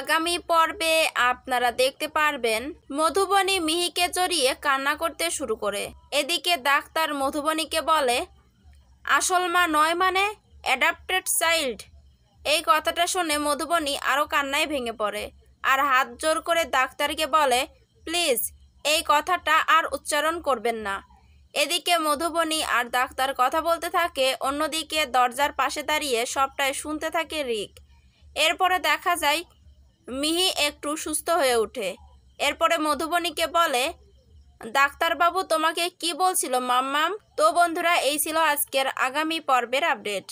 আগামী পর্বে আপনারা দেখতে পারবেন মধুবনী মিহিকে জড়িয়ে কান্না করতে শুরু করে এদিকে ডাক্তার মধুবনীকে বলে আসল মা নয় মানে অ্যাডাপ্টেড চাইল্ড এই কথাটা শুনে মধুবনী আরও কান্নায় ভেঙে পড়ে আর হাত জোর করে ডাক্তারকে বলে প্লিজ এই কথাটা আর উচ্চারণ করবেন না এদিকে মধুবনী আর ডাক্তার কথা বলতে থাকে অন্যদিকে দরজার পাশে দাঁড়িয়ে সবটাই শুনতে থাকে রিক এরপরে দেখা যায় মিহি একটু সুস্থ হয়ে ওঠে এরপরে মধুবনীকে বলে ডাক্তারবাবু তোমাকে কি বলছিল মাম্মাম তো বন্ধুরা এই ছিল আজকের আগামী পর্বের আপডেট